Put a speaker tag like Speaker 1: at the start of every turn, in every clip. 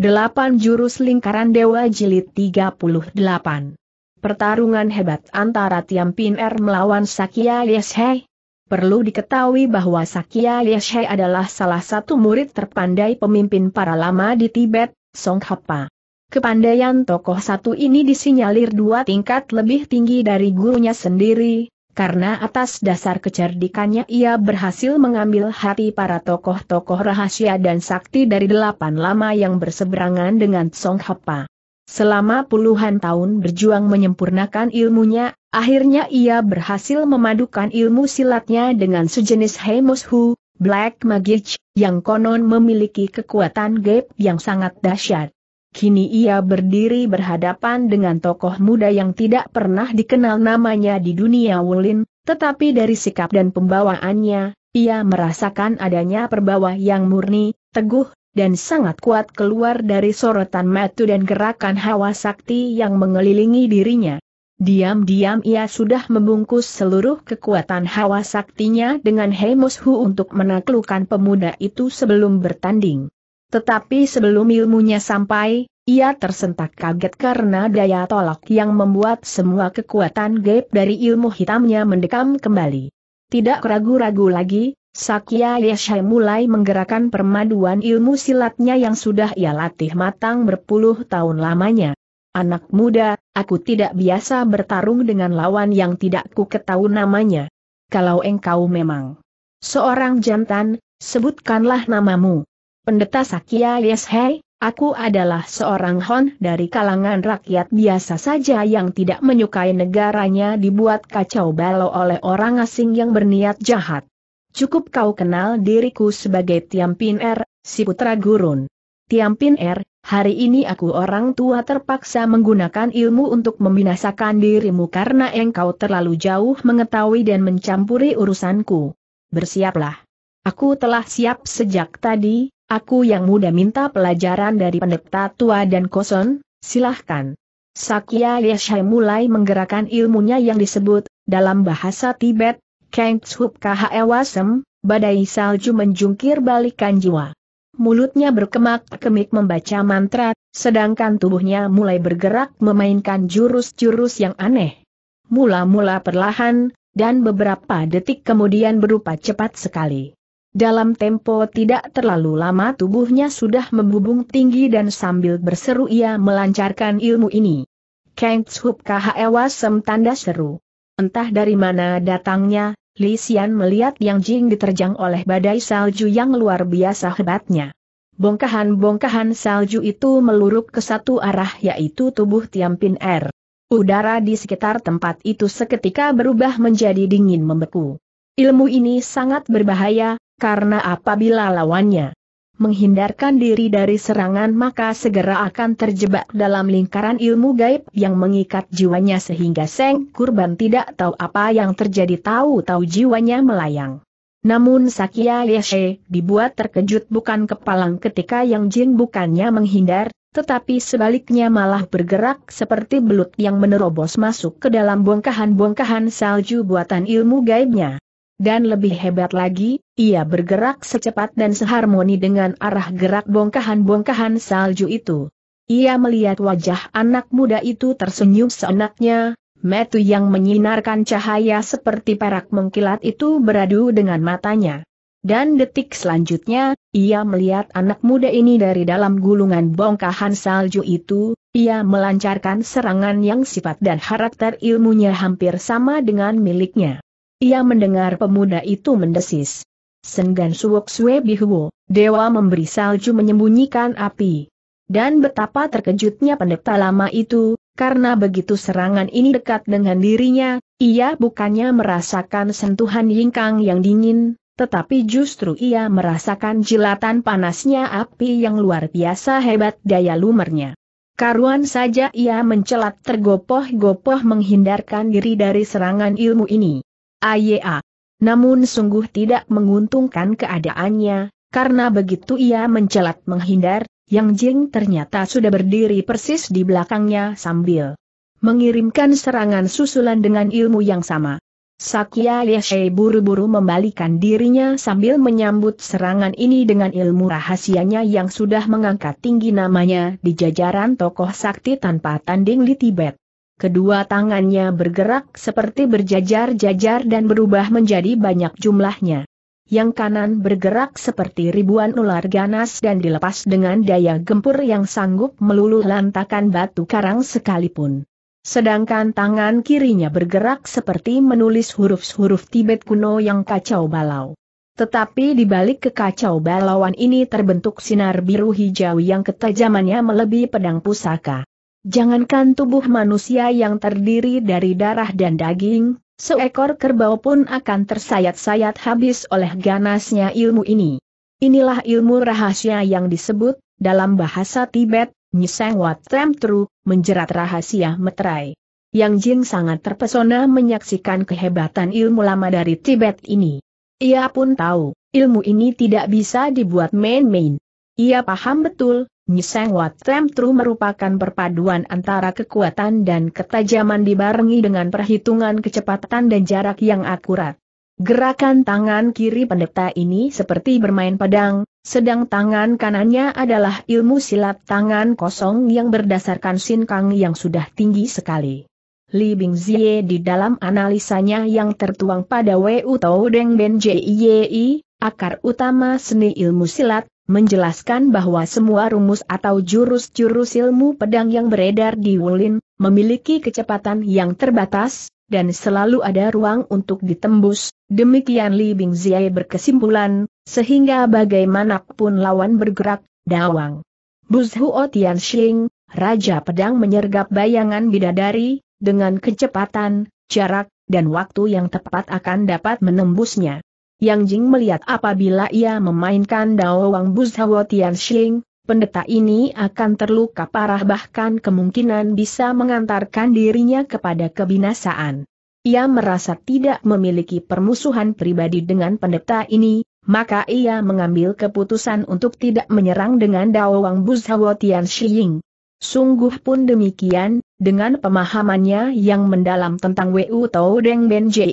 Speaker 1: Delapan jurus lingkaran dewa jilid 38. Pertarungan hebat antara Tiam Pin Er melawan Sakya Lieshei. Perlu diketahui bahwa Sakya Lieshei adalah salah satu murid terpandai pemimpin para lama di Tibet, Song Hapa. Kepandaian tokoh satu ini disinyalir dua tingkat lebih tinggi dari gurunya sendiri, karena atas dasar kecerdikannya ia berhasil mengambil hati para tokoh-tokoh rahasia dan sakti dari delapan lama yang berseberangan dengan Song Hapa. Selama puluhan tahun berjuang menyempurnakan ilmunya, akhirnya ia berhasil memadukan ilmu silatnya dengan sejenis Heimoshu, Black Magic, yang konon memiliki kekuatan gap yang sangat dahsyat kini ia berdiri berhadapan dengan tokoh muda yang tidak pernah dikenal namanya di dunia Wulin, tetapi dari sikap dan pembawaannya, ia merasakan adanya perbawa yang murni, teguh, dan sangat kuat keluar dari sorotan matu dan gerakan hawa sakti yang mengelilingi dirinya. Diam-diam ia sudah membungkus seluruh kekuatan hawa saktinya dengan Hemus untuk menaklukkan pemuda itu sebelum bertanding. Tetapi sebelum ilmunya sampai, ia tersentak kaget karena daya tolak yang membuat semua kekuatan gaib dari ilmu hitamnya mendekam kembali. Tidak ragu-ragu lagi, Sakya Yeshai mulai menggerakkan permaduan ilmu silatnya yang sudah ia latih matang berpuluh tahun lamanya. Anak muda, aku tidak biasa bertarung dengan lawan yang tidak ku ketahui namanya. Kalau engkau memang seorang jantan, sebutkanlah namamu. Pendeta Sakya Hei, aku adalah seorang Hon dari kalangan rakyat biasa saja yang tidak menyukai negaranya dibuat kacau balau oleh orang asing yang berniat jahat. Cukup kau kenal diriku sebagai Tiampin Er, si putra gurun. Tiampin Er, hari ini aku orang tua terpaksa menggunakan ilmu untuk membinasakan dirimu karena engkau terlalu jauh mengetahui dan mencampuri urusanku. Bersiaplah. Aku telah siap sejak tadi, Aku yang muda minta pelajaran dari pendeta tua dan kosong, silahkan. Sakya Yeshai mulai menggerakkan ilmunya yang disebut, dalam bahasa Tibet, Kang Tsup Khewasem, badai salju menjungkir balikan jiwa. Mulutnya berkemak-kemik membaca mantra, sedangkan tubuhnya mulai bergerak memainkan jurus-jurus yang aneh. Mula-mula perlahan, dan beberapa detik kemudian berupa cepat sekali. Dalam tempo tidak terlalu lama tubuhnya sudah membubung tinggi dan sambil berseru ia melancarkan ilmu ini. Kang Tsup Khewa Sem tanda seru. Entah dari mana datangnya, Li Xian melihat Yang Jing diterjang oleh badai salju yang luar biasa hebatnya. Bongkahan-bongkahan salju itu meluruk ke satu arah yaitu tubuh Tiampin Er. Udara di sekitar tempat itu seketika berubah menjadi dingin membeku. Ilmu ini sangat berbahaya, karena apabila lawannya menghindarkan diri dari serangan maka segera akan terjebak dalam lingkaran ilmu gaib yang mengikat jiwanya sehingga Seng Kurban tidak tahu apa yang terjadi tahu-tahu jiwanya melayang. Namun Sakya Yeshe dibuat terkejut bukan kepalang ketika Yang Jin bukannya menghindar, tetapi sebaliknya malah bergerak seperti belut yang menerobos masuk ke dalam bongkahan-bongkahan salju buatan ilmu gaibnya. Dan lebih hebat lagi, ia bergerak secepat dan seharmoni dengan arah gerak bongkahan-bongkahan salju itu. Ia melihat wajah anak muda itu tersenyum seenaknya, metu yang menyinarkan cahaya seperti perak mengkilat itu beradu dengan matanya. Dan detik selanjutnya, ia melihat anak muda ini dari dalam gulungan bongkahan salju itu, ia melancarkan serangan yang sifat dan karakter ilmunya hampir sama dengan miliknya. Ia mendengar pemuda itu mendesis. Senggan suwok suwe bihuo, dewa memberi salju menyembunyikan api. Dan betapa terkejutnya pendeta lama itu, karena begitu serangan ini dekat dengan dirinya, ia bukannya merasakan sentuhan yingkang yang dingin, tetapi justru ia merasakan jilatan panasnya api yang luar biasa hebat daya lumernya. Karuan saja ia mencelat tergopoh-gopoh menghindarkan diri dari serangan ilmu ini. AYA. Namun sungguh tidak menguntungkan keadaannya, karena begitu ia mencelat menghindar, Yang Jing ternyata sudah berdiri persis di belakangnya sambil mengirimkan serangan susulan dengan ilmu yang sama. Sakya Leshe buru-buru membalikan dirinya sambil menyambut serangan ini dengan ilmu rahasianya yang sudah mengangkat tinggi namanya di jajaran tokoh sakti tanpa tanding di Tibet kedua tangannya bergerak seperti berjajar-jajar dan berubah menjadi banyak jumlahnya. Yang kanan bergerak seperti ribuan ular ganas dan dilepas dengan daya gempur yang sanggup meluluh lantakan batu karang sekalipun. Sedangkan tangan kirinya bergerak seperti menulis huruf-huruf Tibet kuno yang kacau balau. Tetapi di balik kekacau balauan ini terbentuk sinar biru hijau yang ketajamannya melebihi pedang pusaka. Jangankan tubuh manusia yang terdiri dari darah dan daging, seekor kerbau pun akan tersayat-sayat habis oleh ganasnya ilmu ini. Inilah ilmu rahasia yang disebut, dalam bahasa Tibet, Nyiseng Wat Tem Tru, menjerat rahasia meterai. Yang Jin sangat terpesona menyaksikan kehebatan ilmu lama dari Tibet ini. Ia pun tahu, ilmu ini tidak bisa dibuat main-main. Ia paham betul, Nisengwa Tru merupakan perpaduan antara kekuatan dan ketajaman dibarengi dengan perhitungan kecepatan dan jarak yang akurat. Gerakan tangan kiri pendeta ini seperti bermain pedang, sedang tangan kanannya adalah ilmu silat tangan kosong yang berdasarkan Kang yang sudah tinggi sekali. Li Bing Zie di dalam analisanya yang tertuang pada Wu Tao Deng Ben Jie, akar utama seni ilmu silat, menjelaskan bahwa semua rumus atau jurus-jurus ilmu pedang yang beredar di Wulin, memiliki kecepatan yang terbatas, dan selalu ada ruang untuk ditembus, demikian Li Bingzai berkesimpulan, sehingga bagaimanapun lawan bergerak, dawang. Buzhuo Tianxing, Raja Pedang menyergap bayangan bidadari, dengan kecepatan, jarak, dan waktu yang tepat akan dapat menembusnya. Yang Jing melihat apabila ia memainkan Dao Wang Buzhawo Tian Xing, pendeta ini akan terluka parah bahkan kemungkinan bisa mengantarkan dirinya kepada kebinasaan. Ia merasa tidak memiliki permusuhan pribadi dengan pendeta ini, maka ia mengambil keputusan untuk tidak menyerang dengan Dao Wang Buzhawo Tian Sheng. Sungguh pun demikian, dengan pemahamannya yang mendalam tentang Wu Tao Deng Ben Jie,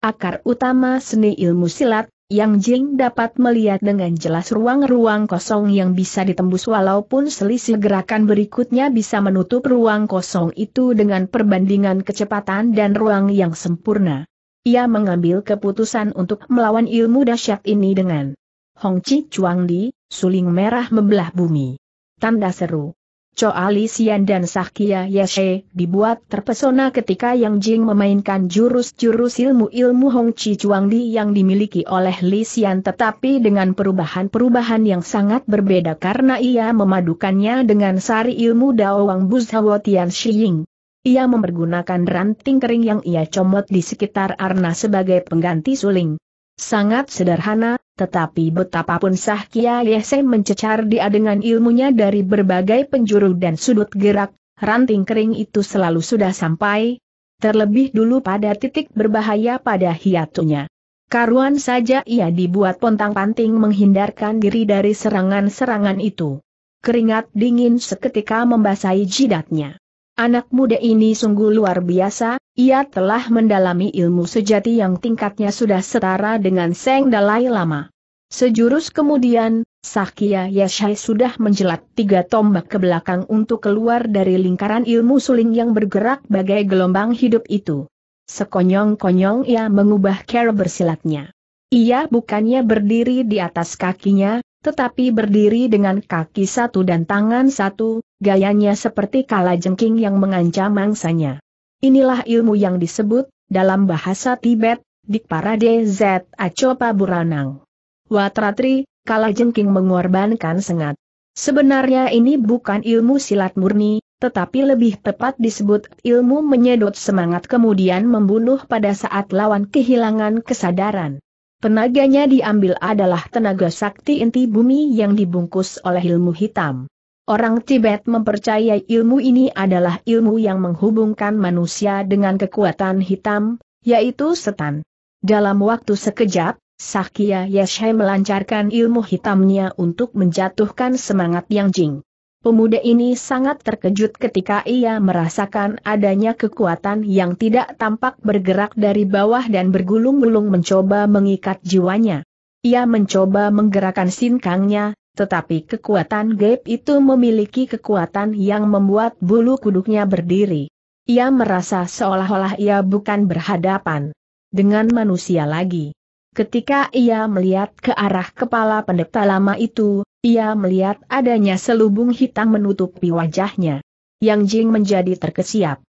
Speaker 1: akar utama seni ilmu silat, Yang Jing dapat melihat dengan jelas ruang-ruang kosong yang bisa ditembus walaupun selisih gerakan berikutnya bisa menutup ruang kosong itu dengan perbandingan kecepatan dan ruang yang sempurna. Ia mengambil keputusan untuk melawan ilmu dahsyat ini dengan Hong Chi Chuang Di, suling merah membelah bumi. Tanda seru kecuali Sian dan Sakia Yeshe, dibuat terpesona ketika Yang Jing memainkan jurus-jurus ilmu-ilmu Hong Chi Chuang Di yang dimiliki oleh Li Sian tetapi dengan perubahan-perubahan yang sangat berbeda karena ia memadukannya dengan sari ilmu Dao Wang Buzhawo Tian Shiling. Ia mempergunakan ranting kering yang ia comot di sekitar arna sebagai pengganti suling. Sangat sederhana, tetapi betapapun sah Kiai Yese mencecar dia dengan ilmunya dari berbagai penjuru dan sudut gerak, ranting kering itu selalu sudah sampai, terlebih dulu pada titik berbahaya pada hiatunya. Karuan saja ia dibuat pontang-panting menghindarkan diri dari serangan-serangan itu. Keringat dingin seketika membasahi jidatnya. Anak muda ini sungguh luar biasa, ia telah mendalami ilmu sejati yang tingkatnya sudah setara dengan Seng Dalai Lama. Sejurus kemudian, Sakya Yeshai sudah menjelat tiga tombak ke belakang untuk keluar dari lingkaran ilmu suling yang bergerak bagai gelombang hidup itu. Sekonyong-konyong ia mengubah cara bersilatnya. Ia bukannya berdiri di atas kakinya, tetapi berdiri dengan kaki satu dan tangan satu, gayanya seperti kala jengking yang mengancam mangsanya. Inilah ilmu yang disebut, dalam bahasa Tibet, Dikparade Z Acopa Buranang. Watratri, kala jengking mengorbankan sengat. Sebenarnya ini bukan ilmu silat murni, tetapi lebih tepat disebut ilmu menyedot semangat kemudian membunuh pada saat lawan kehilangan kesadaran. Tenaganya diambil adalah tenaga sakti inti bumi yang dibungkus oleh ilmu hitam. Orang Tibet mempercayai ilmu ini adalah ilmu yang menghubungkan manusia dengan kekuatan hitam, yaitu setan. Dalam waktu sekejap, Sakya Yeshe melancarkan ilmu hitamnya untuk menjatuhkan semangat Yang Jing. Pemuda ini sangat terkejut ketika ia merasakan adanya kekuatan yang tidak tampak bergerak dari bawah dan bergulung-gulung mencoba mengikat jiwanya. Ia mencoba menggerakkan sinkangnya, tetapi kekuatan gaib itu memiliki kekuatan yang membuat bulu kuduknya berdiri. Ia merasa seolah-olah ia bukan berhadapan dengan manusia lagi. Ketika ia melihat ke arah kepala pendeta lama itu, ia melihat adanya selubung hitam menutupi wajahnya. Yang Jing menjadi terkesiap.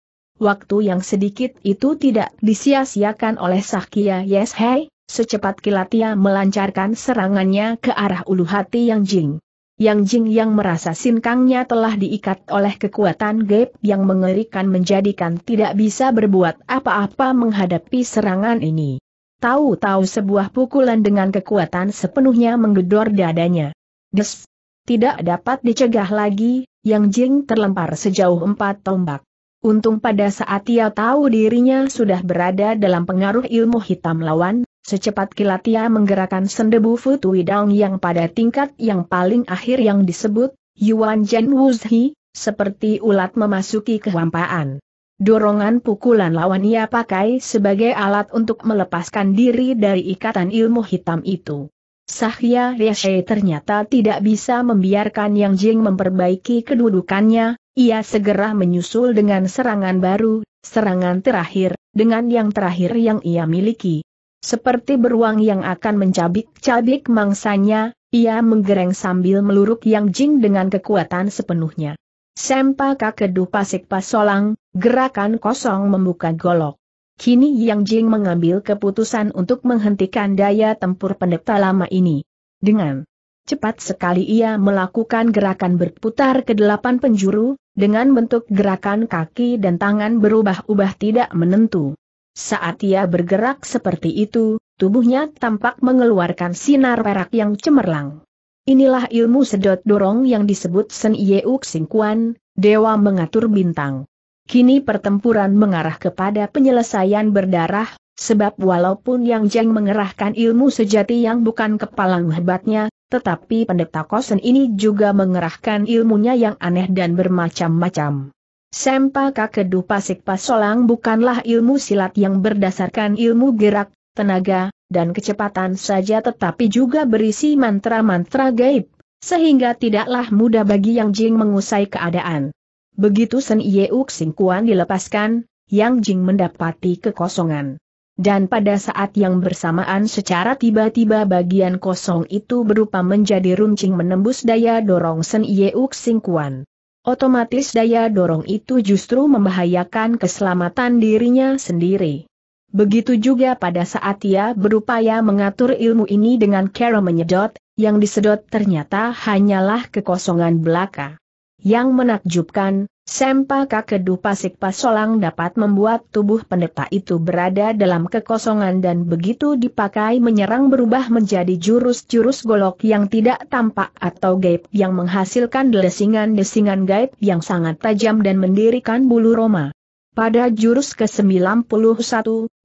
Speaker 1: Waktu yang sedikit itu tidak disia-siakan oleh Sakia Yeshei, Secepat kilat ia melancarkan serangannya ke arah ulu hati Yang Jing. Yang Jing yang merasa sinkangnya telah diikat oleh kekuatan gap yang mengerikan menjadikan tidak bisa berbuat apa-apa menghadapi serangan ini. Tahu-tahu sebuah pukulan dengan kekuatan sepenuhnya menggedor dadanya. Des! Tidak dapat dicegah lagi, Yang Jing terlempar sejauh empat tombak. Untung pada saat ia tahu dirinya sudah berada dalam pengaruh ilmu hitam lawan, Secepat kilat ia menggerakkan sendebu Futui yang pada tingkat yang paling akhir yang disebut, Yuan Jen Wuzhi, seperti ulat memasuki kehampaan. Dorongan pukulan lawan ia pakai sebagai alat untuk melepaskan diri dari ikatan ilmu hitam itu. Sahya Riashe ternyata tidak bisa membiarkan Yang Jing memperbaiki kedudukannya, ia segera menyusul dengan serangan baru, serangan terakhir, dengan yang terakhir yang ia miliki. Seperti beruang yang akan mencabik-cabik mangsanya, ia menggereng sambil meluruk Yang Jing dengan kekuatan sepenuhnya. Sempa kakedu pasik pasolang, gerakan kosong membuka golok. Kini Yang Jing mengambil keputusan untuk menghentikan daya tempur pendeta lama ini. Dengan cepat sekali ia melakukan gerakan berputar ke delapan penjuru, dengan bentuk gerakan kaki dan tangan berubah-ubah tidak menentu. Saat ia bergerak seperti itu, tubuhnya tampak mengeluarkan sinar perak yang cemerlang. Inilah ilmu sedot dorong yang disebut Sen Yeuk Singkuan, Dewa Mengatur Bintang. Kini pertempuran mengarah kepada penyelesaian berdarah, sebab walaupun Yang Jeng mengerahkan ilmu sejati yang bukan kepalang hebatnya, tetapi pendeta kosen ini juga mengerahkan ilmunya yang aneh dan bermacam-macam. Sempa kakedu pasik pasolang bukanlah ilmu silat yang berdasarkan ilmu gerak, tenaga, dan kecepatan saja tetapi juga berisi mantra-mantra gaib, sehingga tidaklah mudah bagi Yang Jing mengusai keadaan. Begitu Sen Yeuk Singkuan dilepaskan, Yang Jing mendapati kekosongan. Dan pada saat yang bersamaan secara tiba-tiba bagian kosong itu berupa menjadi runcing menembus daya dorong Sen Yeuk Singkuan. Otomatis daya dorong itu justru membahayakan keselamatan dirinya sendiri. Begitu juga pada saat ia berupaya mengatur ilmu ini dengan cara menyedot, yang disedot ternyata hanyalah kekosongan belaka. Yang menakjubkan, Sempaka kedu pasik pasolang dapat membuat tubuh pendeta itu berada dalam kekosongan dan begitu dipakai menyerang berubah menjadi jurus-jurus golok yang tidak tampak atau gaib yang menghasilkan desingan-desingan gaib yang sangat tajam dan mendirikan bulu Roma. Pada jurus ke-91,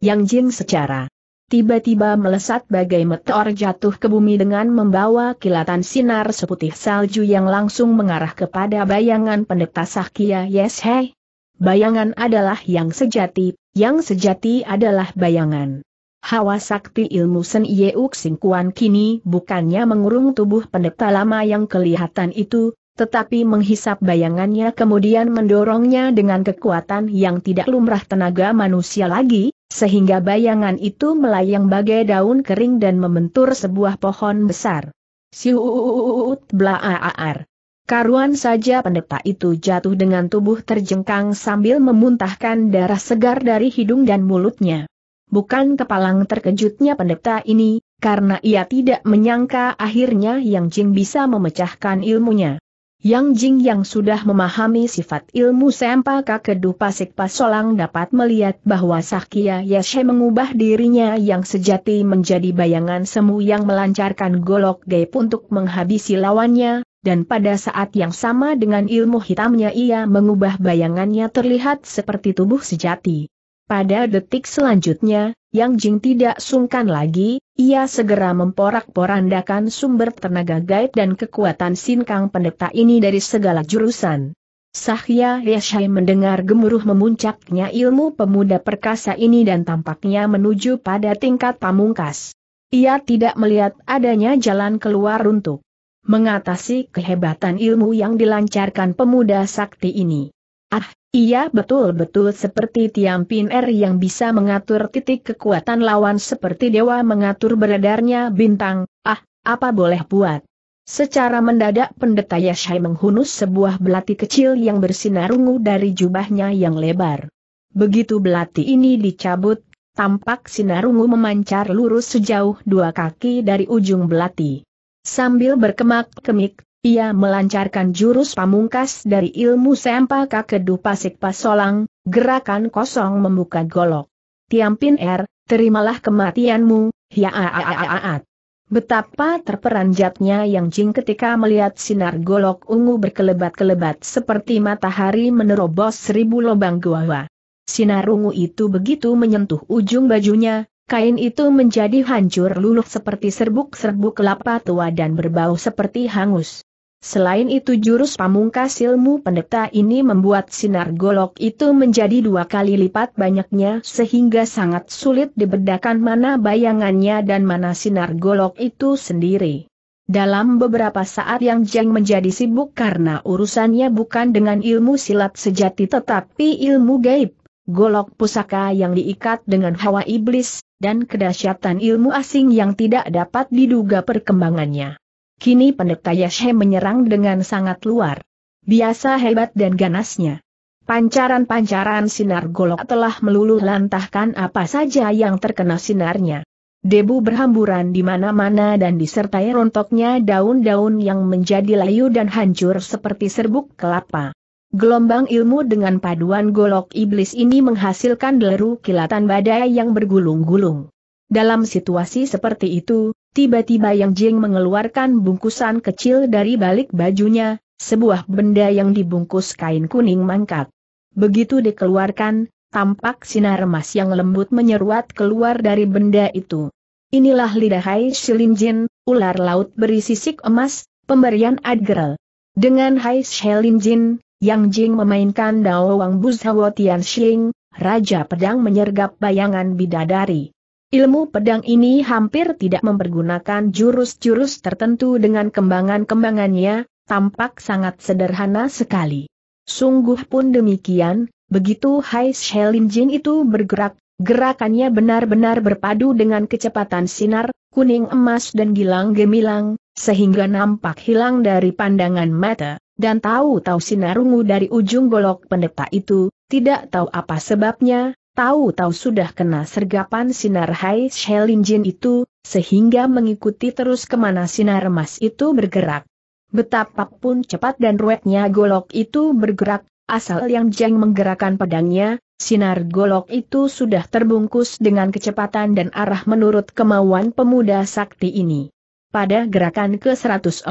Speaker 1: Yang Jin secara tiba-tiba melesat bagai meteor jatuh ke bumi dengan membawa kilatan sinar seputih salju yang langsung mengarah kepada bayangan pendeta Sakya Yeshe. Bayangan adalah yang sejati, yang sejati adalah bayangan. Hawa sakti ilmu Sen Yeuk Singkuan kini bukannya mengurung tubuh pendeta lama yang kelihatan itu, tetapi menghisap bayangannya kemudian mendorongnya dengan kekuatan yang tidak lumrah tenaga manusia lagi, sehingga bayangan itu melayang bagai daun kering dan membentur sebuah pohon besar. Siut blaaar. Karuan saja pendeta itu jatuh dengan tubuh terjengkang sambil memuntahkan darah segar dari hidung dan mulutnya. Bukan kepalang terkejutnya pendeta ini, karena ia tidak menyangka akhirnya Yang Jing bisa memecahkan ilmunya. Yang Jing yang sudah memahami sifat ilmu sempaka kedu pasik pasolang dapat melihat bahwa Sakya Yeshe mengubah dirinya yang sejati menjadi bayangan semu yang melancarkan golok gaib untuk menghabisi lawannya, dan pada saat yang sama dengan ilmu hitamnya ia mengubah bayangannya terlihat seperti tubuh sejati. Pada detik selanjutnya, yang Jing tidak sungkan lagi, ia segera memporak-porandakan sumber tenaga gaib dan kekuatan sinkang pendeta ini dari segala jurusan. Sahya Yashai mendengar gemuruh memuncaknya ilmu pemuda perkasa ini dan tampaknya menuju pada tingkat pamungkas. Ia tidak melihat adanya jalan keluar untuk mengatasi kehebatan ilmu yang dilancarkan pemuda sakti ini. Ah, ia betul-betul seperti tiang Pin Er yang bisa mengatur titik kekuatan lawan seperti dewa mengatur beredarnya bintang, ah, apa boleh buat. Secara mendadak pendeta Yashai menghunus sebuah belati kecil yang bersinar ungu dari jubahnya yang lebar. Begitu belati ini dicabut, tampak sinar ungu memancar lurus sejauh dua kaki dari ujung belati. Sambil berkemak-kemik, ia melancarkan jurus pamungkas dari ilmu sempaka kedu pasik pasolang, gerakan kosong membuka golok. Tiampin R, er, terimalah kematianmu, ya hiaaaaaaat. Betapa terperanjatnya Yang Jing ketika melihat sinar golok ungu berkelebat-kelebat seperti matahari menerobos seribu lubang gua. Sinar ungu itu begitu menyentuh ujung bajunya, kain itu menjadi hancur luluh seperti serbuk-serbuk kelapa tua dan berbau seperti hangus. Selain itu jurus pamungkas ilmu pendeta ini membuat sinar golok itu menjadi dua kali lipat banyaknya sehingga sangat sulit dibedakan mana bayangannya dan mana sinar golok itu sendiri. Dalam beberapa saat yang Jeng menjadi sibuk karena urusannya bukan dengan ilmu silat sejati tetapi ilmu gaib, golok pusaka yang diikat dengan hawa iblis, dan kedahsyatan ilmu asing yang tidak dapat diduga perkembangannya. Kini pendeta Yashe menyerang dengan sangat luar. Biasa hebat dan ganasnya. Pancaran-pancaran sinar golok telah meluluh lantahkan apa saja yang terkena sinarnya. Debu berhamburan di mana-mana dan disertai rontoknya daun-daun yang menjadi layu dan hancur seperti serbuk kelapa. Gelombang ilmu dengan paduan golok iblis ini menghasilkan deru kilatan badai yang bergulung-gulung. Dalam situasi seperti itu, Tiba-tiba Yang Jing mengeluarkan bungkusan kecil dari balik bajunya, sebuah benda yang dibungkus kain kuning mangkat. Begitu dikeluarkan, tampak sinar emas yang lembut menyeruat keluar dari benda itu. Inilah lidah Hai Jin, ular laut sisik emas, pemberian Adgerl. Dengan Hai Jin, Yang Jing memainkan Dao Wang Buzhawo Tian Xing, Raja Pedang menyergap bayangan bidadari. Ilmu pedang ini hampir tidak mempergunakan jurus-jurus tertentu dengan kembangan-kembangannya, tampak sangat sederhana sekali. Sungguh pun demikian, begitu Hai Shelin Jin itu bergerak, gerakannya benar-benar berpadu dengan kecepatan sinar, kuning emas dan gilang gemilang, sehingga nampak hilang dari pandangan mata, dan tahu-tahu sinar ungu dari ujung golok pendeta itu, tidak tahu apa sebabnya, Tahu-tahu sudah kena sergapan sinar Hai Jin itu, sehingga mengikuti terus kemana sinar emas itu bergerak. Betapapun cepat dan ruetnya golok itu bergerak, asal yang jeng menggerakkan pedangnya, sinar golok itu sudah terbungkus dengan kecepatan dan arah menurut kemauan pemuda sakti ini. Pada gerakan ke-114,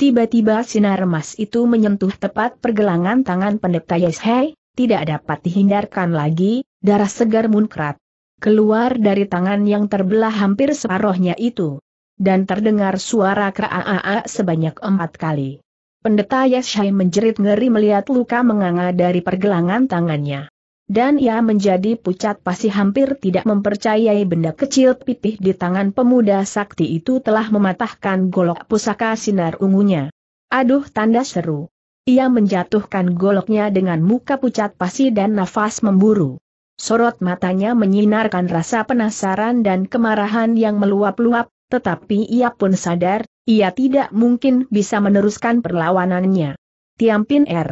Speaker 1: tiba-tiba sinar emas itu menyentuh tepat pergelangan tangan pendeta Yeshei, tidak dapat dihindarkan lagi, darah segar munkrat. Keluar dari tangan yang terbelah hampir separohnya itu. Dan terdengar suara kre-aa-aa sebanyak empat kali. Pendeta Yashai menjerit ngeri melihat luka menganga dari pergelangan tangannya. Dan ia menjadi pucat pasti hampir tidak mempercayai benda kecil pipih di tangan pemuda sakti itu telah mematahkan golok pusaka sinar ungunya. Aduh tanda seru. Ia menjatuhkan goloknya dengan muka pucat pasi dan nafas memburu. Sorot matanya menyinarkan rasa penasaran dan kemarahan yang meluap-luap, tetapi ia pun sadar, ia tidak mungkin bisa meneruskan perlawanannya. Tiampin R. Er.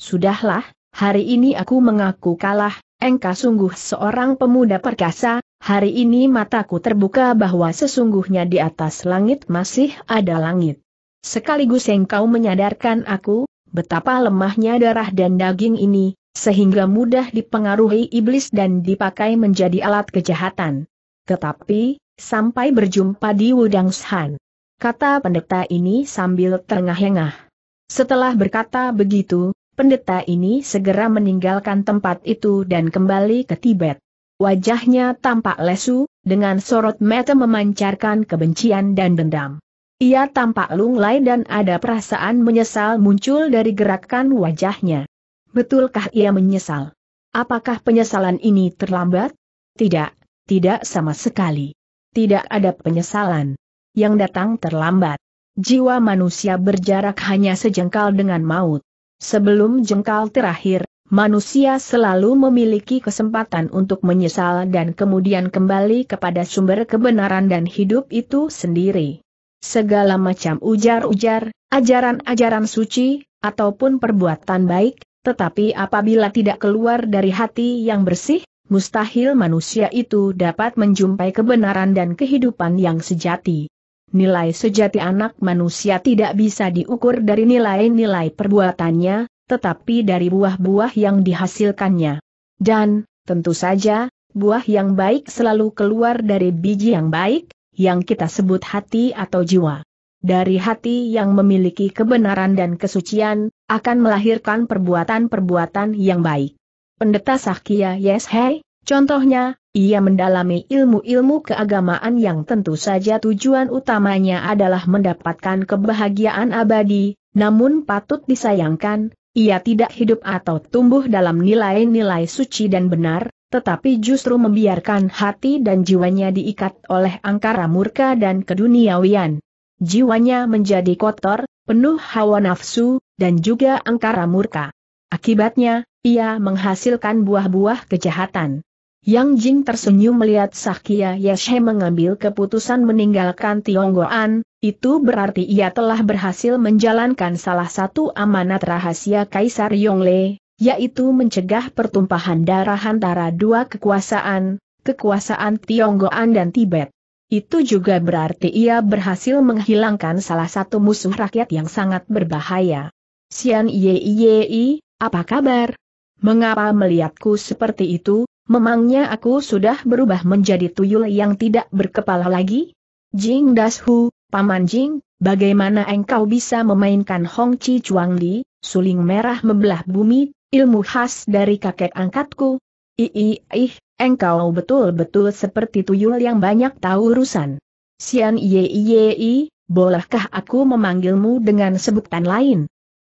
Speaker 1: Sudahlah, hari ini aku mengaku kalah, Engka sungguh seorang pemuda perkasa, hari ini mataku terbuka bahwa sesungguhnya di atas langit masih ada langit. Sekaligus engkau menyadarkan aku, betapa lemahnya darah dan daging ini, sehingga mudah dipengaruhi iblis dan dipakai menjadi alat kejahatan. Tetapi, sampai berjumpa di Wudang Shan. Kata pendeta ini sambil terengah-engah. Setelah berkata begitu, pendeta ini segera meninggalkan tempat itu dan kembali ke Tibet. Wajahnya tampak lesu, dengan sorot mata memancarkan kebencian dan dendam. Ia tampak lunglai dan ada perasaan menyesal muncul dari gerakan wajahnya. Betulkah ia menyesal? Apakah penyesalan ini terlambat? Tidak, tidak sama sekali. Tidak ada penyesalan. Yang datang terlambat. Jiwa manusia berjarak hanya sejengkal dengan maut. Sebelum jengkal terakhir, manusia selalu memiliki kesempatan untuk menyesal dan kemudian kembali kepada sumber kebenaran dan hidup itu sendiri segala macam ujar-ujar, ajaran-ajaran suci, ataupun perbuatan baik, tetapi apabila tidak keluar dari hati yang bersih, mustahil manusia itu dapat menjumpai kebenaran dan kehidupan yang sejati. Nilai sejati anak manusia tidak bisa diukur dari nilai-nilai perbuatannya, tetapi dari buah-buah yang dihasilkannya. Dan, tentu saja, buah yang baik selalu keluar dari biji yang baik, yang kita sebut hati atau jiwa. Dari hati yang memiliki kebenaran dan kesucian, akan melahirkan perbuatan-perbuatan yang baik. Pendeta Sakya Yeshei, contohnya, ia mendalami ilmu-ilmu keagamaan yang tentu saja tujuan utamanya adalah mendapatkan kebahagiaan abadi, namun patut disayangkan, ia tidak hidup atau tumbuh dalam nilai-nilai suci dan benar, tetapi justru membiarkan hati dan jiwanya diikat oleh angkara murka dan keduniawian. Jiwanya menjadi kotor, penuh hawa nafsu, dan juga angkara murka. Akibatnya, ia menghasilkan buah-buah kejahatan. Yang Jing tersenyum melihat Sakia Yeshe mengambil keputusan meninggalkan Tionggoan, itu berarti ia telah berhasil menjalankan salah satu amanat rahasia Kaisar Yongle, yaitu mencegah pertumpahan darah antara dua kekuasaan, kekuasaan Tionggoan dan Tibet. Itu juga berarti ia berhasil menghilangkan salah satu musuh rakyat yang sangat berbahaya. Xian Yei, apa kabar? Mengapa melihatku seperti itu, memangnya aku sudah berubah menjadi tuyul yang tidak berkepala lagi? Jing Dashu, Paman Jing, bagaimana engkau bisa memainkan Hong Chi Chuang Li, suling merah membelah bumi, ilmu khas dari kakek angkatku. Ii, ih, engkau betul-betul seperti tuyul yang banyak tahu urusan. Sian ye yei, bolehkah aku memanggilmu dengan sebutan lain?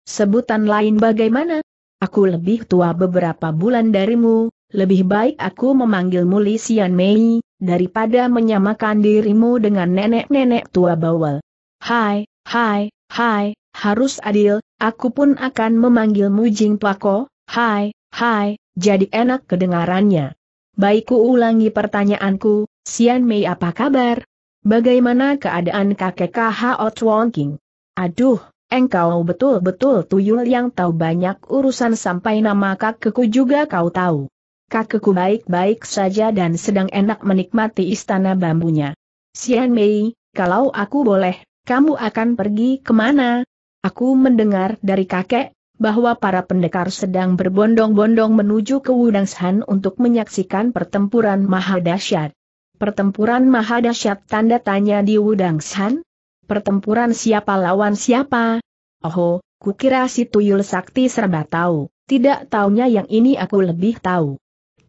Speaker 1: Sebutan lain bagaimana? Aku lebih tua beberapa bulan darimu, lebih baik aku memanggilmu Li Sian Mei, daripada menyamakan dirimu dengan nenek-nenek tua bawel. Hai, hai, hai, harus adil, aku pun akan memanggilmu Jing Pako. Hai, hai, jadi enak kedengarannya. Baikku ulangi pertanyaanku, Sian Mei apa kabar? Bagaimana keadaan kakek KH Outwalking? Aduh, engkau betul-betul tuyul yang tahu banyak urusan sampai nama kakekku juga kau tahu. Kakekku baik-baik saja dan sedang enak menikmati istana bambunya. Sian Mei, kalau aku boleh, kamu akan pergi kemana? Aku mendengar dari kakek, bahwa para pendekar sedang berbondong-bondong menuju ke Wudangshan untuk menyaksikan pertempuran mahadasyat. Pertempuran mahadasyat tanda tanya di Wudangshan? Pertempuran siapa lawan siapa? Oh, kukira si tuyul sakti serba tahu, tidak taunya yang ini aku lebih tahu.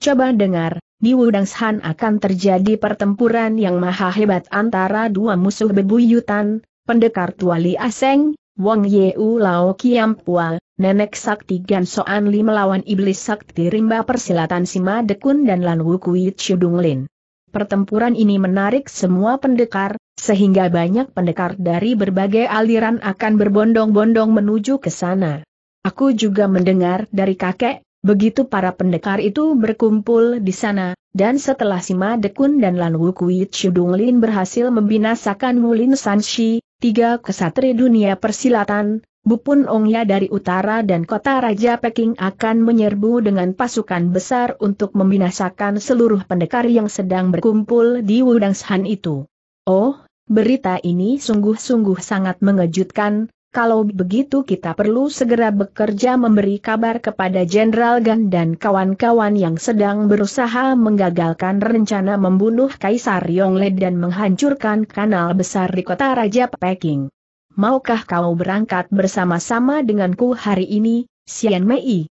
Speaker 1: Coba dengar, di Wudangshan akan terjadi pertempuran yang maha hebat antara dua musuh bebuyutan, pendekar tuali Aseng, Wang Yeu Lao Kiam Pua, Nenek Sakti Gan Soan Li melawan Iblis Sakti Rimba Persilatan Sima Dekun dan Lan Wukui Chudung Lin. Pertempuran ini menarik semua pendekar, sehingga banyak pendekar dari berbagai aliran akan berbondong-bondong menuju ke sana. Aku juga mendengar dari kakek, begitu para pendekar itu berkumpul di sana, dan setelah Sima Dekun dan Lan Wukui Chudung Lin berhasil membinasakan Wulin Sanshi, tiga kesatria dunia persilatan, Bupun Ongya dari utara dan kota Raja Peking akan menyerbu dengan pasukan besar untuk membinasakan seluruh pendekar yang sedang berkumpul di Wudangshan itu. Oh, berita ini sungguh-sungguh sangat mengejutkan, kalau begitu kita perlu segera bekerja memberi kabar kepada Jenderal Gan dan kawan-kawan yang sedang berusaha menggagalkan rencana membunuh Kaisar Yongle dan menghancurkan kanal besar di kota Raja Peking. Maukah kau berangkat bersama-sama denganku hari ini, Xian Mei?